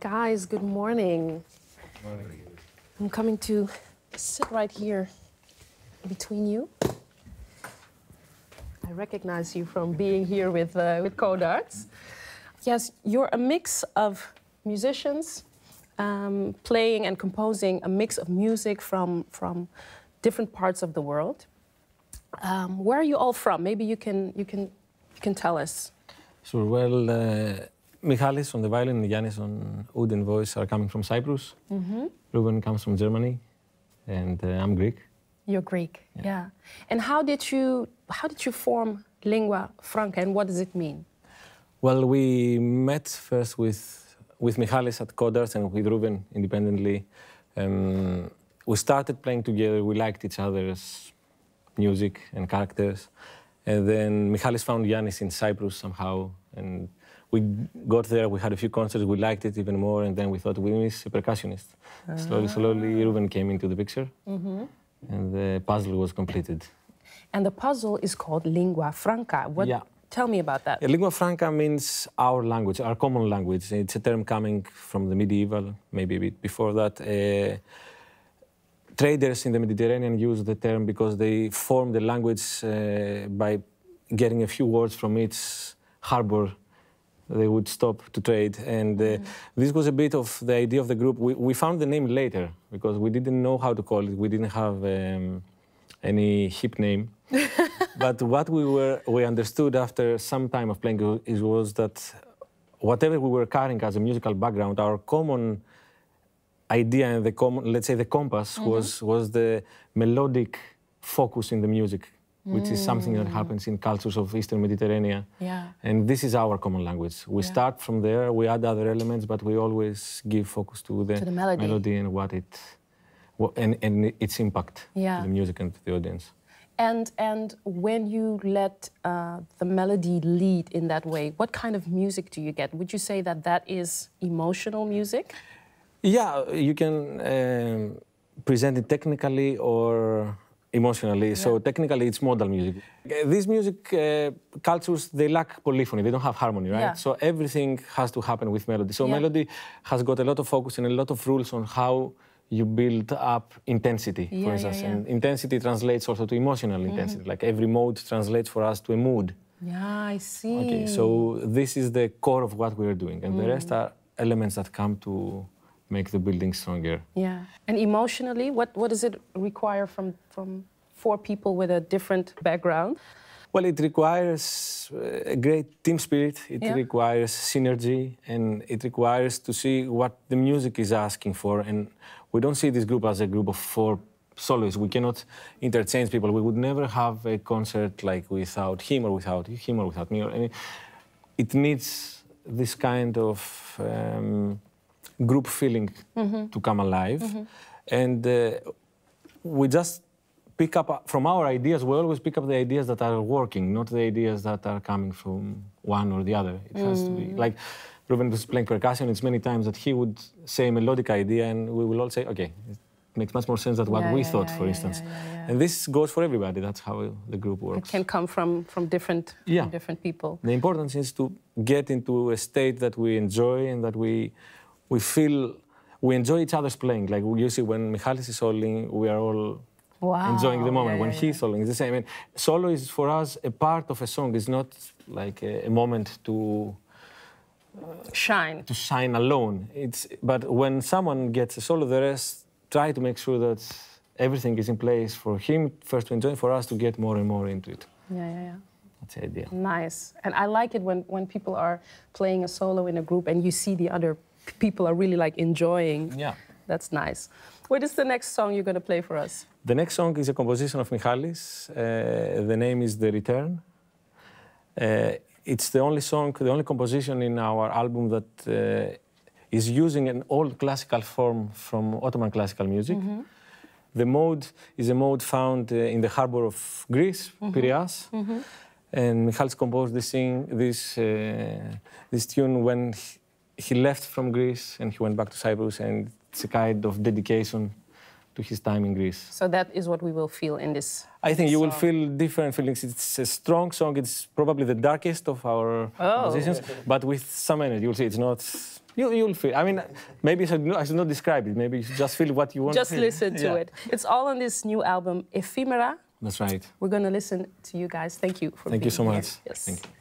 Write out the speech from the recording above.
Guys, good morning. morning. I'm coming to sit right here between you. I recognize you from being here with, uh, with Code Arts. Yes, you're a mix of musicians, um, playing and composing a mix of music from, from different parts of the world. Um, where are you all from? Maybe you can, you can, you can tell us. So well, uh Michalis on the violin, Yanis on wood and voice are coming from Cyprus. Mm-hmm. Ruben comes from Germany, and uh, I'm Greek. You're Greek, yeah. yeah. And how did you how did you form Lingua Franca, and what does it mean? Well, we met first with with Michalis at Coders, and with Ruben independently. Um, we started playing together. We liked each other's music and characters. And then Michalis found Yanis in Cyprus somehow. And we got there, we had a few concerts, we liked it even more. And then we thought, we need a percussionist. Slowly, slowly, ah. Ruben came into the picture. Mm -hmm. And the puzzle was completed. And the puzzle is called Lingua Franca. What, yeah. Tell me about that. Yeah, lingua franca means our language, our common language. It's a term coming from the medieval, maybe a bit before that. Uh, traders in the Mediterranean use the term because they form the language uh, by getting a few words from each harbor they would stop to trade. And uh, mm. this was a bit of the idea of the group. We, we, found the name later because we didn't know how to call it. We didn't have um, any hip name. but what we were we understood after some time of playing is was that whatever we were carrying as a musical background, our common idea and the com- let's say the compass mm-hmm. was was the melodic focus in the music which is something that mm. happens in cultures of Eastern Mediterranean. Yeah. And this is our common language. We yeah. start from there, we add other elements, but we always give focus to the, to the melody. melody. and what it, what, and, and its impact yeah. to the music and to the audience. And, and when you let uh, the melody lead in that way, what kind of music do you get? Would you say that that is emotional music? Yeah, you can um, present it technically or emotionally. Yeah. So technically, it's modal music. These music uh, cultures they lack polyphony; they don't have harmony, right? Yeah. So everything has to happen with melody. So yeah. melody has got a lot of focus and a lot of rules on how you build up intensity, for instance. And intensity translates also to emotional mm-hmm. intensity. Like every mode translates for us to a mood. Yeah, I see. Okay, so this is the core of what we're doing, and mm. the rest are elements that come to make the building stronger. Yeah. And emotionally, what, what does it require from, from four people with a different background? Well, it requires uh, a great team spirit, it yeah. requires synergy, and it requires to see what the music is asking for. And we don't see this group as a group of four solos. We cannot interchange people. We would never have a concert like without him or without him or without me. Or any. It needs this kind of um, group feeling mm-hmm. to come alive. Mm-hmm. And uh, we just pick up uh, from our ideas, we always pick up the ideas that are working, not the ideas that are coming from one or the other. It has to be mm. like Ruben was playing percussion, it's many times that he would say a melodic idea and we will all say, okay, it makes much more sense than what yeah, we yeah, thought, yeah, for instance. And this goes for everybody. That's how the group works. It can come from, from, different, from different people. The importance is to get into a state that we enjoy and that we we feel we enjoy each other's playing. Like you see, when Michalis is soloing, we are all wow. enjoying the moment. Yeah, when yeah, he's soloing, it's the same. I mean, solo is for us a part of a song. It's not like a, a moment to uh, shine. To shine alone. It's but when someone gets a solo, the rest try to make sure that everything is in place for him first to enjoy, for us to get more and more into it. Yeah, yeah, yeah. That's the idea. Nice. And I like it when, when people are playing a solo in a group and you see the other people are really like enjoying. Yeah. That's nice. What is the next song you're going to play for us? The next song is a composition of Michalis. Uh, the name is The Return. Uh, it's the only song, the only composition in our album that uh, is using an old classical form from Ottoman classical music. Mm -hmm. The mode is a mode found uh, in the harbor of Greece, mm -hmm. Piraeus. Mm -hmm. And Michalis composed this, sing, this, uh, this tune when he, he left from Greece and he went back to Cyprus, and it's a kind of dedication to his time in Greece. So that is what we will feel in this. I think you song. will feel different feelings. It's a strong song. It's probably the darkest of our oh. but with some energy. You'll see. It's not. You, you'll feel. I mean, maybe I should, not, I should not describe it. Maybe you should just feel what you want. Just to listen to yeah. it. It's all on this new album, Ephemera. That's right. We're going to listen to you guys. Thank you for Thank being you so here. much. Yes. Thank you.